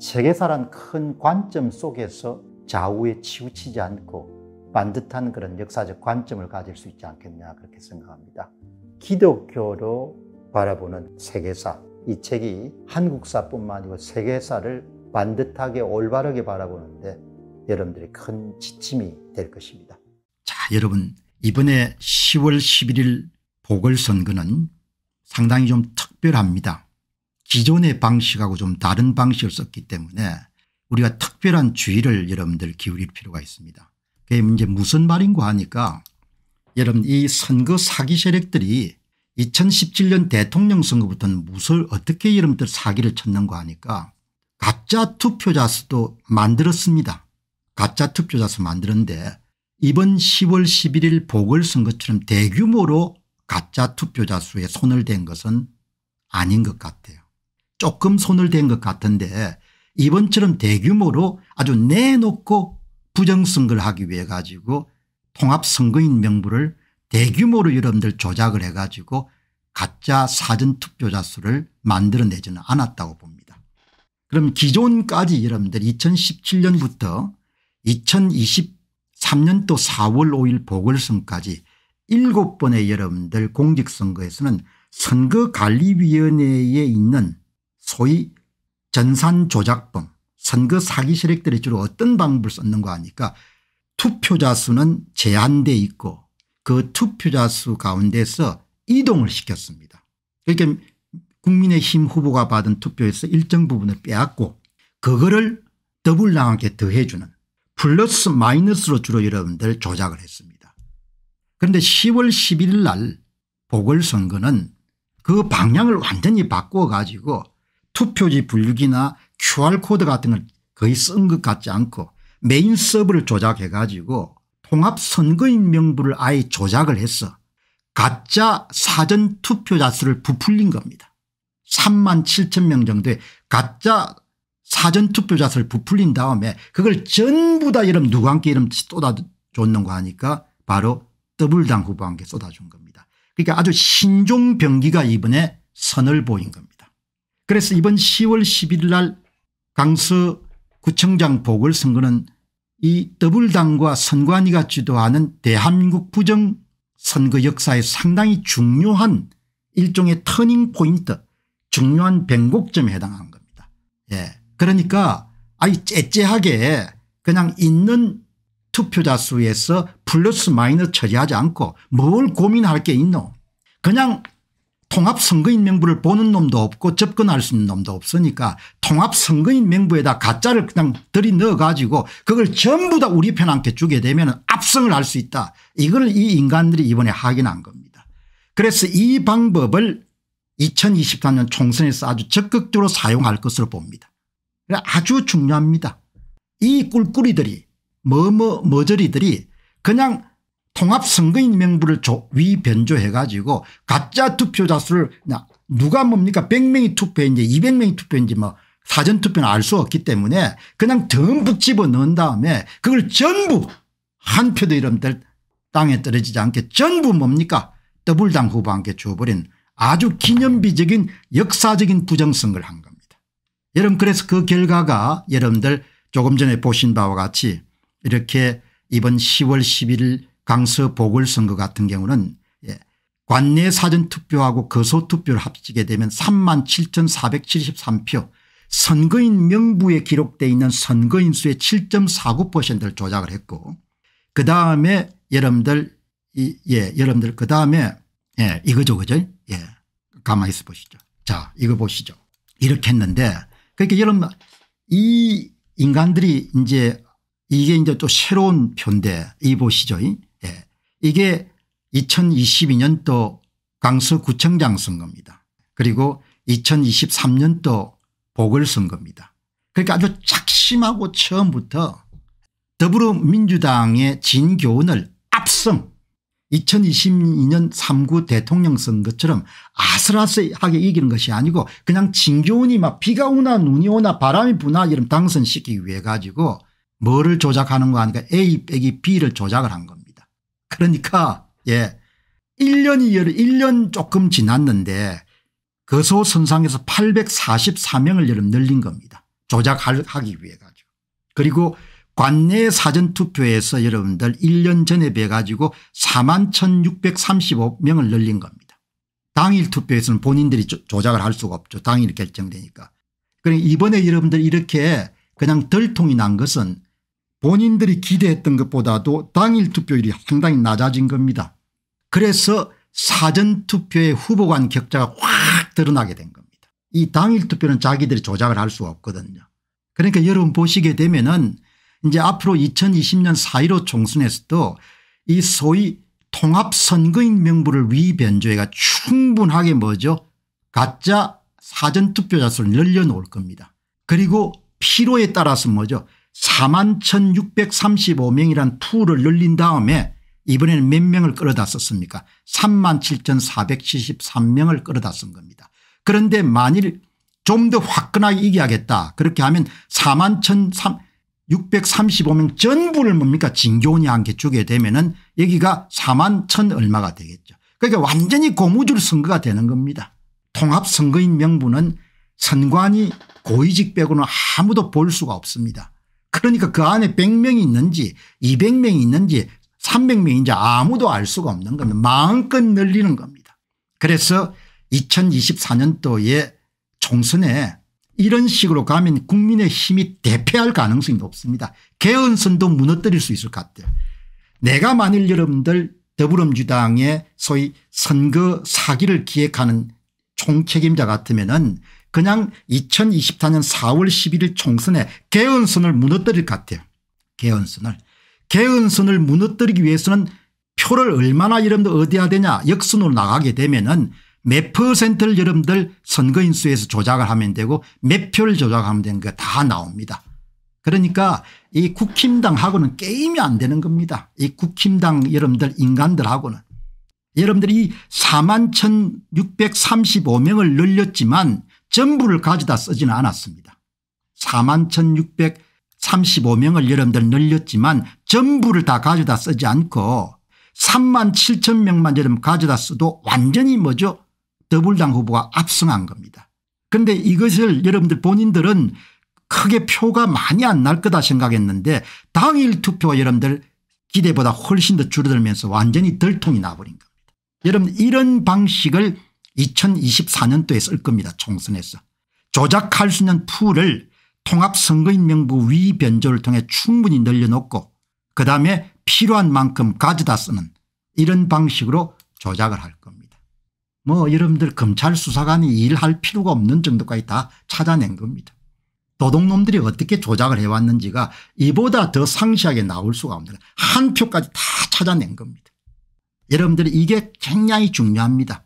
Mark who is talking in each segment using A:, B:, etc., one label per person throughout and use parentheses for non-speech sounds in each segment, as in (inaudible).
A: 세계사란 큰 관점 속에서 좌우에 치우치지 않고 반듯한 그런 역사적 관점을 가질 수 있지 않겠냐 그렇게 생각합니다. 기독교로 바라보는 세계사 이 책이 한국사뿐만 아니고 세계사를 반듯하게 올바르게 바라보는데 여러분들이 큰 지침이 될 것입니다. 자 여러분 이번에 10월 11일 보궐선거는 상당히 좀 특별합니다. 기존의 방식하고 좀 다른 방식을 썼기 때문에 우리가 특별한 주의를 여러분들 기울일 필요가 있습니다. 그게 이제 무슨 말인고 하니까 여러분 이 선거 사기 세력들이 2017년 대통령 선거부터는 무엇을 어떻게 여러분들 사기를 쳤는가 하니까 가짜 투표자 수도 만들었습니다. 가짜 투표자 수 만드는데 이번 10월 11일 보궐선거처럼 대규모로 가짜 투표자 수에 손을 댄 것은 아닌 것 같아요. 조금 손을 댄 것 같은데 이번처럼 대규모로 아주 내놓고 부정선거를 하기 위해 가지고 통합선거인 명부를 대규모로 여러분들 조작을 해 가지고 가짜 사전투표자 수를 만들어내지는 않았다고 봅니다. 그럼 기존까지 여러분들 2017년부터 2023년도 4월 5일 보궐선까지 7번의 여러분들 공직선거에서는 선거관리위원회에 있는 소위 전산조작범 선거 사기 세력들이 주로 어떤 방법을 썼는가 하니까 투표자 수는 제한돼 있고 그 투표자 수 가운데서 이동을 시켰습니다. 그러니까 국민의힘 후보가 받은 투표에서 일정 부분을 빼앗고 그거를 더블당하게 더해주는 플러스 마이너스로 주로 여러분들 조작을 했습니다. 그런데 10월 11일 날 보궐선거는 그 방향을 완전히 바꿔 가지고 투표지 분류기나 QR코드 같은 걸 거의 쓴 것 같지 않고 메인 서버를 조작해 가지고 통합선거인 명부를 아예 조작을 해서 가짜 사전투표자 수를 부풀린 겁니다. 3만 7천 명 정도의 가짜 사전투표자 수를 부풀린 다음에 그걸 전부 다 이름 누구한테 이름 쏟아줬는거 하니까 바로 더블당 후보한테 쏟아준 겁니다. 그러니까 아주 신종병기가 이번에 선을 보인 겁니다. 그래서 이번 10월 1 1일날 강서 구청장 보궐선거는 이 더블당과 선관위가 주도하는 대한민국 부정 선거 역사에 상당히 중요한 일종의 터닝 포인트 중요한 변곡점에 해당하는 겁니다. 예. 그러니까 아이 째째하게 그냥 있는 투표자 수에서 플러스 마이너 처리하지 않고 뭘 고민할 게 있노 그냥 통합선거인 명부를 보는 놈도 없고 접근할 수 있는 놈도 없으니까 통합선거인 명부에다 가짜를 그냥 들이넣어 가지고 그걸 전부 다 우리 편한테 주게 되면 압승을 할 수 있다. 이걸 이 인간들이 이번에 확인한 겁니다. 그래서 이 방법을 2 0 2 4년 총선에서 아주 적극적으로 사용할 것으로 봅니다. 그러니까 아주 중요합니다. 이 꿀꿀이들이 뭐뭐 뭐, 머저리들이 그냥 통합선거인 명부를 위변조해 가지고 가짜 투표자 수를 누가 뭡니까 100명이 투표했는지 200명이 투표했는지 뭐 사전투표는 알 수 없기 때문에 그냥 듬뿍 집어 넣은 다음에 그걸 전부 한 표도 이름들 땅에 떨어지지 않게 전부 뭡니까 더블당 후보한테 줘버린 아주 기념비적인 역사적인 부정선거를 한 겁니다. 여러분 그래서 그 결과가 여러분들 조금 전에 보신 바와 같이 이렇게 이번 10월 11일 강서 보궐선거 같은 경우는 예, 관내 사전투표하고 거소투표를 합치게 되면 3만 7,473표 선거인 명부에 기록되어 있는 선거인 수의 7.49%를 조작을 했고 그다음에 여러분들 이, 예 여러분들 그다음에 예 이거죠 그죠 예 가만히 있어 보시죠 자 이거 보시죠 이렇게 했는데 그러니까 여러분 이 인간들이 이제 이게 이제 또 새로운 표인데 이 보시죠 이 이게 2022년도 강서구청장 선거입니다. 그리고 2023년도 보궐선거입니다. 그러니까 아주 작심하고 처음부터 더불어민주당의 진교훈을 압승 2022년 3구 대통령 선거처럼 아슬아슬하게 이기는 것이 아니고 그냥 진교훈이 막 비가 오나 눈이 오나 바람이 부나 이런 당선시키기 위해 가지고 뭐를 조작하는 거 아니까 A 빼기 B를 조작을 한 겁니다. 그러니까 예 1년이 1년 조금 지났는데 거소선상에서 844명을 여름 늘린 겁니다. 조작하기 위해 가지고. 그리고 관내 사전투표에서 여러분들 1년 전에 비해 가지고 4만 1635명을 늘린 겁니다. 당일 투표에서는 본인들이 조작을 할 수가 없죠. 당일 결정되니까. 그러니 이번에 여러분들 이렇게 그냥 덜통이 난 것은 본인들이 기대했던 것보다도 당일 투표율이 상당히 낮아진 겁니다. 그래서 사전투표의 후보 간 격차가 확 드러나게 된 겁니다. 이 당일 투표는 자기들이 조작을 할 수가 없거든요. 그러니까 여러분 보시게 되면 은 이제 앞으로 2020년 4.15 총선에서도 이 소위 통합선거인 명부를 위변조회가 충분하게 뭐죠 가짜 사전투표자 수를 늘려놓을 겁니다. 그리고 필요에 따라서 뭐죠 4만 1635명이란 풀을 늘린 다음에 이번에는 몇 명을 끌어다 썼습니까 3만 7473명을 끌어다 쓴 겁니다. 그런데 만일 좀 더 화끈하게 이기하겠다 그렇게 하면 4만 1635명 전부를 뭡니까 진교원이한개 주게 되면 은 여기가 4만 1,000 얼마가 되겠죠. 그러니까 완전히 고무줄 선거가 되는 겁니다. 통합선거인 명분은 선관위 고위직 빼고는 아무도 볼 수가 없습니다. 그러니까 그 안에 100명이 있는지 200명이 있는지 300명인지 아무도 알 수가 없는 겁니다. 마음껏 늘리는 겁니다. 그래서 2024년도에 총선에 이런 식으로 가면 국민의 힘이 대패할 가능성이 높습니다. 개헌선도 무너뜨릴 수 있을 것 같아요. 내가 만일 여러분들 더불어민주당의 소위 선거 사기를 기획하는 총책임자 같으면 은 그냥 2024년 4월 11일 총선에 개헌선을 무너뜨릴 것 같아요. 개헌선을. 개헌선을 무너뜨리기 위해서는 표를 얼마나 여러분들 어야 되냐 역순으로 나가게 되면은 몇 퍼센트를 여러분들 선거인수에서 조작을 하면 되고 몇 표를 조작하면 되는 거다 나옵니다. 그러니까 이 국힘당하고는 게임이 안 되는 겁니다. 이 국힘당 여러분들 인간들하고는. 여러분들이 4만 1635명을 늘렸지만 전부를 가져다 쓰지는 않았습니다. 4만 1635명을 여러분들 늘렸지만 전부를 다 가져다 쓰지 않고 3만 7천 명만 여러분 가져다 써도 완전히 뭐죠 더불당 후보가 압승한 겁니다. 그런데 이것을 여러분들 본인들은 크게 표가 많이 안 날 거다 생각했는데 당일 투표 여러분들 기대보다 훨씬 더 줄어들면서 완전히 덜통이 나버린 겁니다. 여러분 이런 방식을 2024년도에 쓸 겁니다. 총선에서. 조작할 수 있는 풀을 통합선거인명부 위변조를 통해 충분히 늘려놓고 그다음에 필요한 만큼 가져다 쓰는 이런 방식으로 조작을 할 겁니다. 뭐 여러분들 검찰 수사관이 일할 필요가 없는 정도까지 다 찾아낸 겁니다. 도둑놈들이 어떻게 조작을 해왔는지가 이보다 더 상시하게 나올 수가 없는 한 표까지 다 찾아낸 겁니다. 여러분들 이게 굉장히 중요합니다.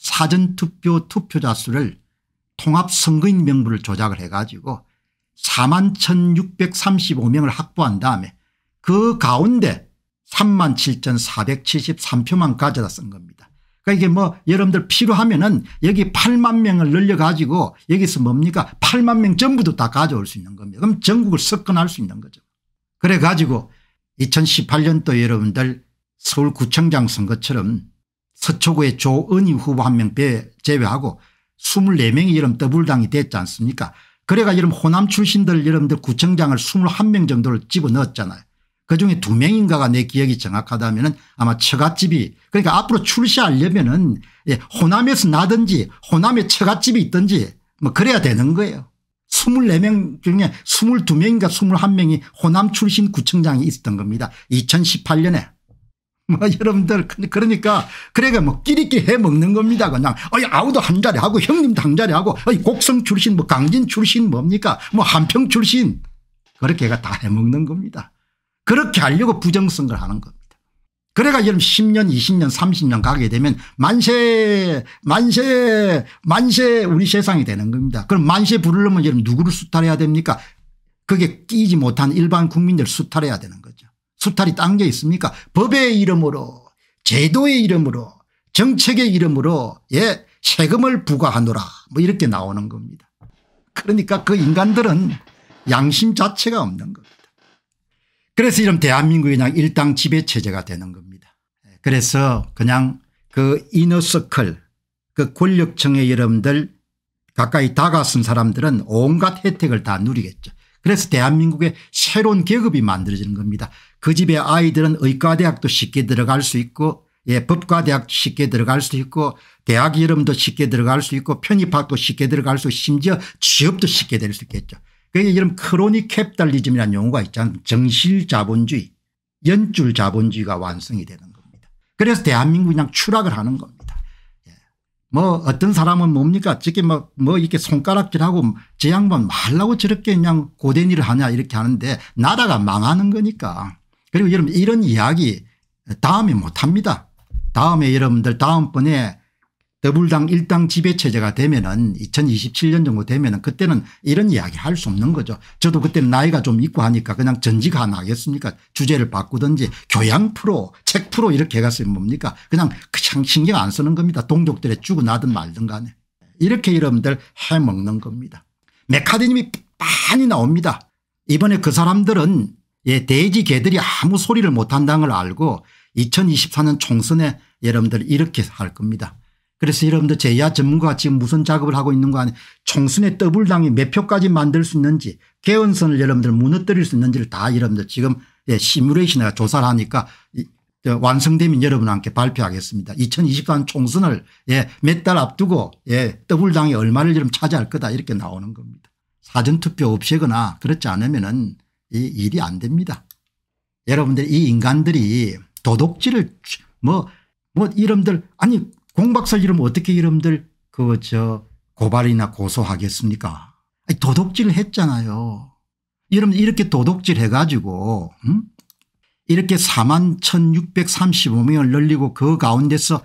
A: 사전투표 투표자 수를 통합선거인 명부를 조작을 해가지고 4만 1635명을 확보한 다음에 그 가운데 3만 7473표만 가져다 쓴 겁니다. 그러니까 이게 뭐 여러분들 필요하면 은 여기 8만 명을 늘려가지고 여기서 뭡니까 8만 명 전부도 다 가져올 수 있는 겁니다. 그럼 전국을 석권할 수 있는 거죠. 그래가지고 2018년도 여러분들 서울구청장 선거처럼 서초구의 조은희 후보 한 명 제외하고 24명이 이름 더블당이 됐지 않습니까 그래가 이름 호남 출신들 여러분들 구청장을 21명 정도를 집어넣었잖아요. 그중에 두 명인가가 내 기억이 정확하다면 아마 처갓집이 그러니까 앞으로 출시하려면 은 예, 호남에서 나든지 호남에 처갓집이 있든지 뭐 그래야 되는 거예요. 24명 중에 22명인가 21명이 호남 출신 구청장이 있었던 겁니다. 2018년에. 뭐 (laughs) 여러분들 그, 그러니까 그래가뭐 끼리끼리 해 먹는 겁니다 그냥 어이 아우도 한 자리 하고 형님도 한 자리 하고 어이 곡성 출신 뭐 강진 출신 뭡니까 뭐 한평 출신 그렇게가 다 해 먹는 겁니다. 그렇게 하려고 부정선거를 하는 겁니다. 그래가 여러분 10년 20년 30년 가게 되면 만세 만세 만세 우리 세상이 되는 겁니다. 그럼 만세 부르려면 여러분 누구를 수탈해야 됩니까 그게 끼지 못한 일반 국민들 수탈해야 되는 수탈이 딴 게 있습니까 법의 이름으로 제도의 이름으로 정책의 이름으로 예 세금을 부과하노라 뭐 이렇게 나오는 겁니다. 그러니까 그 인간들은 양심 자체가 없는 겁니다. 그래서 이런 대한민국이 그냥 일당 지배체제가 되는 겁니다. 그래서 그냥 그 이너서클 그 권력층의 여러분들 가까이 다가선 사람들은 온갖 혜택을 다 누리겠죠. 그래서 대한민국의 새로운 계급이 만들어지는 겁니다. 그 집의 아이들은 의과대학도 쉽게 들어갈 수 있고 예, 법과대학 쉽게 들어갈 수 있고 대학 이름도 쉽게 들어갈 수 있고 편입학도 쉽게 들어갈 수 있고 심지어 취업도 쉽게 될 수 있겠죠. 그게 그러니까 이런 크로닉 캡달리즘이라는 용어가 있잖아요. 정실 자본주의 연줄 자본주의가 완성이 되는 겁니다. 그래서 대한민국이 그냥 추락을 하는 겁니다. 예. 뭐 어떤 사람은 뭡니까 저게 뭐, 뭐 이렇게 손가락질하고 제 양반 말라고 저렇게 그냥 고된 일을 하냐 이렇게 하는데 나라가 망하는 거니까 그리고 여러분 이런 이야기 다음에 못합니다. 다음에 여러분들 다음번에 더불당 일당 지배체제가 되면은 2027년 정도 되면은 그때는 이런 이야기 할 수 없는 거죠. 저도 그때는 나이가 좀 있고 하니까 그냥 전직 하나 하겠습니까 주제를 바꾸든지 교양 프로 책 프로 이렇게 해갔으면 뭡니까 그냥 그냥 신경 안 쓰는 겁니다. 동족들에 죽어나든 말든 간에 이렇게 여러분들 해먹는 겁니다. 메카디님이 많이 나옵니다. 이번에 그 사람들은 예, 돼지 개들이 아무 소리를 못한다는 걸 알고 2024년 총선에 여러분들 이렇게 할 겁니다. 그래서 여러분들 제야 전문가가 지금 무슨 작업을 하고 있는 거 아니 총선에 더블당이 몇 표까지 만들 수 있는지 개헌선을 여러분들 무너뜨릴 수 있는지를 다 여러분들 지금 예, 시뮬레이션을 조사를 하니까 완성되면 여러분한테 발표하겠습니다. 2 0 2 4년 총선을 예, 몇 달 앞두고 예, 더블당이 얼마를 지금 차지할 거다 이렇게 나오는 겁니다. 사전투표 없애거나 그렇지 않으면은 이 일이 안 됩니다. 여러분들 이 인간들이 도둑질을 뭐뭐 뭐 이름들 아니 공박사 이름 어떻게 이름들 그저 고발이나 고소하겠습니까? 아니 도둑질 했잖아요. 여러분 이렇게 도둑질 해가지고 음? 이렇게 4만 1635명을 늘리고 그 가운데서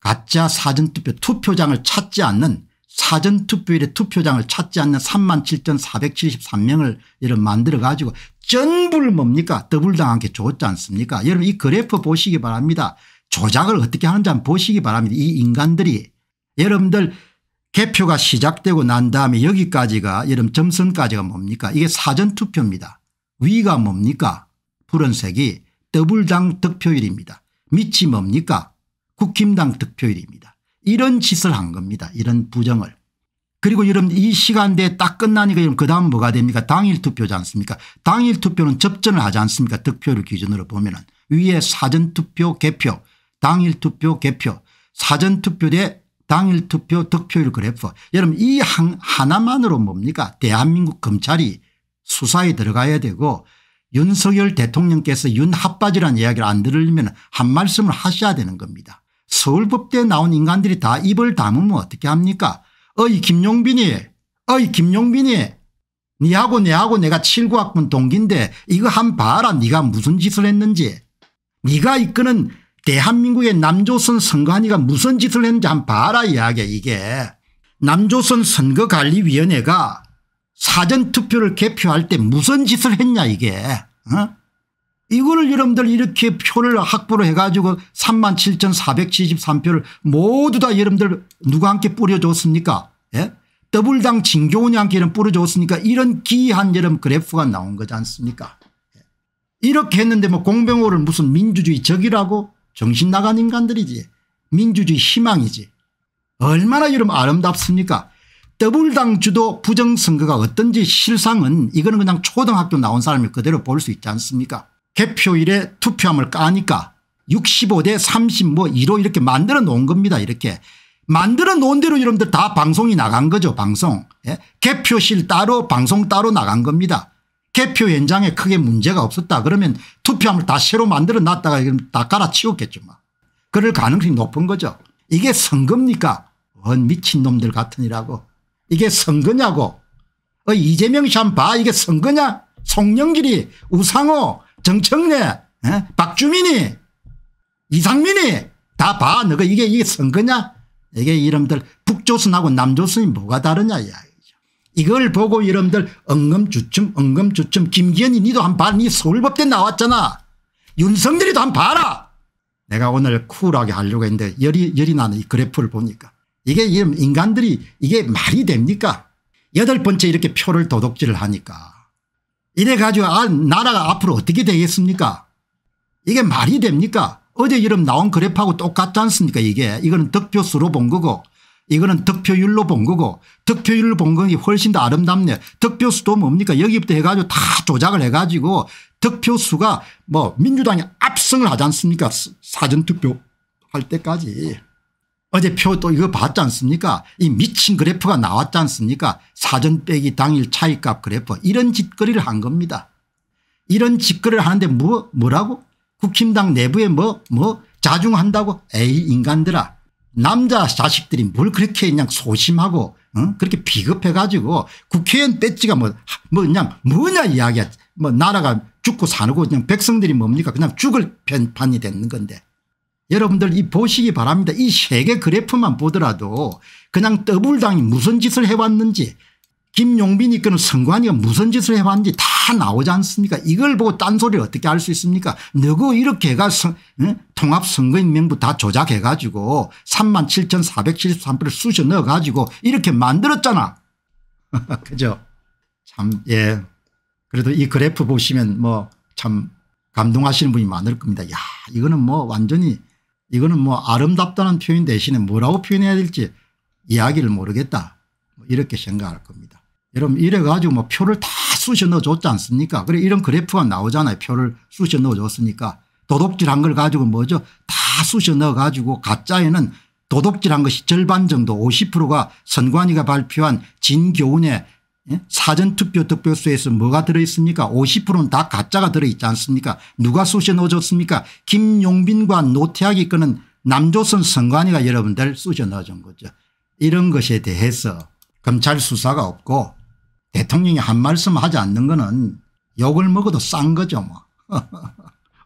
A: 가짜 사전투표 투표장을 찾지 않는 사전투표일에 투표장을 찾지 않는 3만 7,473명을 이런 만들어 가지고 전부를 뭡니까 더블당한테 줬지 않습니까 여러분 이 그래프 보시기 바랍니다. 조작을 어떻게 하는지 한번 보시기 바랍니다. 이 인간들이 여러분들 개표가 시작되고 난 다음에 여기까지가 여러분 점선까지가 뭡니까 이게 사전투표입니다. 위가 뭡니까 푸른색이 더블당 득표율입니다. 밑이 뭡니까 국힘당 득표율입니다. 이런 짓을 한 겁니다. 이런 부정을. 그리고 여러분 이 시간대에 딱 끝나니까 그 다음 뭐가 됩니까 당일 투표지 않습니까 당일 투표는 접전을 하지 않습니까 득표를 기준으로 보면 은 위에 사전투표 개표 당일 투표 개표 사전투표 대 당일 투표 득표율 그래프 여러분 이 한, 하나만으로 뭡니까 대한민국 검찰이 수사에 들어가야 되고 윤석열 대통령께서 윤합바지란 이야기를 안 들으려면 한 말씀을 하셔야 되는 겁니다. 서울법대에 나온 인간들이 다 입을 다으면 어떻게 합니까 어이 김용빈이 어이 김용빈이 니하고 내하고 내가 7구학번 동기인데 이거 한 봐라 니가 무슨 짓을 했는지 니가 이끄는 대한민국의 남조선 선관위가 무슨 짓을 했는지 한 봐라 이야기 이게 남조선 선거관리위원회가 사전투표를 개표할 때 무슨 짓을 했냐 이게 어? 이거를 여러분들 이렇게 표를 확보를 해가지고 37,473표를 모두 다 여러분들 누가 함께 뿌려줬습니까 예? 더블당 진교훈이 함께 이 뿌려줬으니까 이런 기이한 여름 그래프가 나온 거지 않습니까 예. 이렇게 했는데 뭐 공병호를 무슨 민주주의 적이라고 정신 나간 인간들이지 민주주의 희망이지 얼마나 여러분 아름답습니까 더블당 주도 부정선거가 어떤지 실상은 이거는 그냥 초등학교 나온 사람을 그대로 볼 수 있지 않습니까 개표일에 투표함을 까니까 65대 30 뭐 1호 이렇게 만들어 놓은 겁니다. 이렇게 만들어 놓은 대로 여러분들 다 방송이 나간 거죠. 방송. 예? 개표실 따로 방송 따로 나간 겁니다. 개표 현장에 크게 문제가 없었다. 그러면 투표함을 다 새로 만들어 놨다가 다 갈아치웠겠죠. 뭐. 그럴 가능성이 높은 거죠. 이게 선거입니까? 언 미친놈들 같으니라고. 이게 선거냐고. 어, 이재명 샴 봐. 이게 선거냐? 송영길이 우상호 정청래, 에? 예? 박주민이, 이상민이 다 봐. 너가 이게 이게 선거냐? 이게 이름들 북조선하고 남조선이 뭐가 다르냐 이야기죠. 이걸 보고 이름들 엉금주춤 엉금주춤 김기현이 니도 한 봐. 니 서울법대 나왔잖아. 윤석열이도 한 봐라. 내가 오늘 쿨하게 하려고 했는데 열이 열이 나는 이 그래프를 보니까 이게 이런 인간들이 이게 말이 됩니까? 여덟 번째 이렇게 표를 도둑질을 하니까 이래 가지고 아, 나라가 앞으로 어떻게 되겠습니까 이게 말이 됩니까 어제 이름 나온 그래프하고 똑같지 않습니까 이게 이거는 득표수로 본 거고 이거는 득표율로 본 거고 득표율을 본거는 훨씬 더아름답네 득표수도 뭡니까 여기부터 해가지고 다 조작을 해가지고 득표수가 뭐 민주당이 압승을 하지 않습니까 사전투표 할 때까지. 어제 표 또 이거 봤지 않습니까 이 미친 그래프가 나왔지 않습니까 사전 빼기 당일 차익값 그래프 이런 짓거리를 한 겁니다. 이런 짓거리를 하는데 뭐 뭐라고 국힘당 내부에 뭐뭐 뭐 자중한다고 에이 인간들아 남자 자식들이 뭘 그렇게 그냥 소심하고 응? 그렇게 비겁해 가지고 국회의원 배지가 뭐, 뭐 그냥 뭐냐 이야기야 뭐 나라가 죽고 사는 거 그냥 백성들이 뭡니까 그냥 죽을 편판이 됐는 건데 여러분들 이 보시기 바랍니다. 이세개 그래프만 보더라도 그냥 더블당이 무슨 짓을 해왔는지 김용빈이 끄는 선관위가 무슨 짓을 해왔는지 다 나오지 않습니까 이걸 보고 딴소리를 어떻게 할 수 있습니까 누구 이렇게 가 응? 통합선거인 명부 다 조작해 가지고 37,473표를 쑤셔 넣어 가지고 이렇게 만들었잖아 (laughs) 그죠 참예 그래도 이 그래프 보시면 뭐 참 감동하시는 분이 많을 겁니다 야 이거는 뭐 완전히 이거는 뭐 아름답다는 표현 대신에 뭐라고 표현해야 될지 이야기를 모르겠다 뭐 이렇게 생각할 겁니다. 여러분 이래 가지고 뭐 표를 다 쑤셔 넣어줬지 않습니까 그래 이런 그래프가 나오잖아요 표를 쑤셔 넣어줬으니까 도둑질한 걸 가지고 뭐죠 다 쑤셔 넣어 가지고 가짜에는 도둑질한 것이 절반 정도 50%가 선관위가 발표한 진교훈의 예? 사전투표 득표수에서 뭐가 들어있습니까 50%는 다 가짜가 들어있지 않습니까 누가 쑤셔 넣어줬습니까 김용빈과 노태학이 끄는 남조선 선관위가 여러분들 쑤셔 넣어준 거죠. 이런 것에 대해서 검찰 수사가 없고 대통령이 한 말씀 하지 않는 거는 욕을 먹어도 싼 거죠 뭐. (laughs)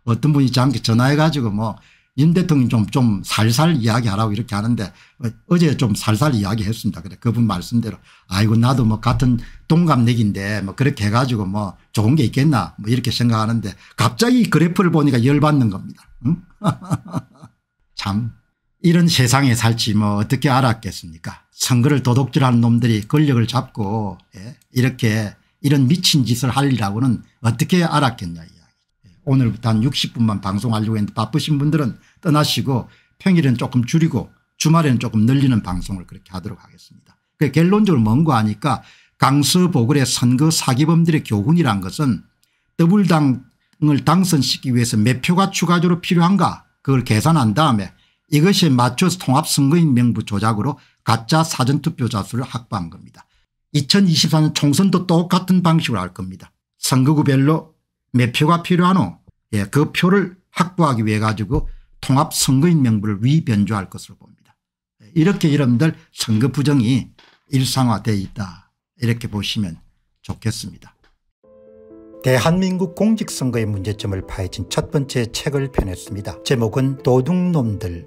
A: 어떤 분이 저한테 전화해 가지고 뭐윤 대통령 좀, 좀 살살 이야기하라고 이렇게 하는데 어, 어제 좀 살살 이야기했습니다. 그래 그분 말씀대로 아이고 나도 뭐 같은 동갑내기인데 뭐 그렇게 해가지고 뭐 좋은 게 있겠나 뭐 이렇게 생각하는데 갑자기 그래프를 보니까 열받는 겁니다. 응? (laughs) 참 이런 세상에 살지 뭐 어떻게 알았겠습니까 선거를 도둑질하는 놈들이 권력을 잡고 예? 이렇게 이런 미친 짓을 할리라고는 어떻게 알았겠냐 오늘부터 한 60분만 방송하려고 했는데 바쁘신 분들은 떠나시고 평일은 조금 줄이고 주말에는 조금 늘리는 방송을 그렇게 하도록 하겠습니다. 결론적으로 그 뭔가 하니까 강서보궐의 선거 사기범들의 교훈이란 것은 더블당을 당선시키기 위해서 몇 표가 추가적으로 필요한가 그걸 계산한 다음에 이것에 맞춰서 통합선거인 명부 조작으로 가짜 사전투표자 수를 확보한 겁니다. 2024년 총선도 똑같은 방식으로 할 겁니다. 선거구별로 몇 표가 필요하노 예, 그 표를 확보하기 위해 가지고 통합선거인 명부를 위변조할 것으로 봅니다. 이렇게 여러분들 선거 부정이 일상화되어 있다 이렇게 보시면 좋겠습니다. 대한민국 공직선거의 문제점을 파헤친 첫 번째 책을 펴냈습니다. 제목은 도둑놈들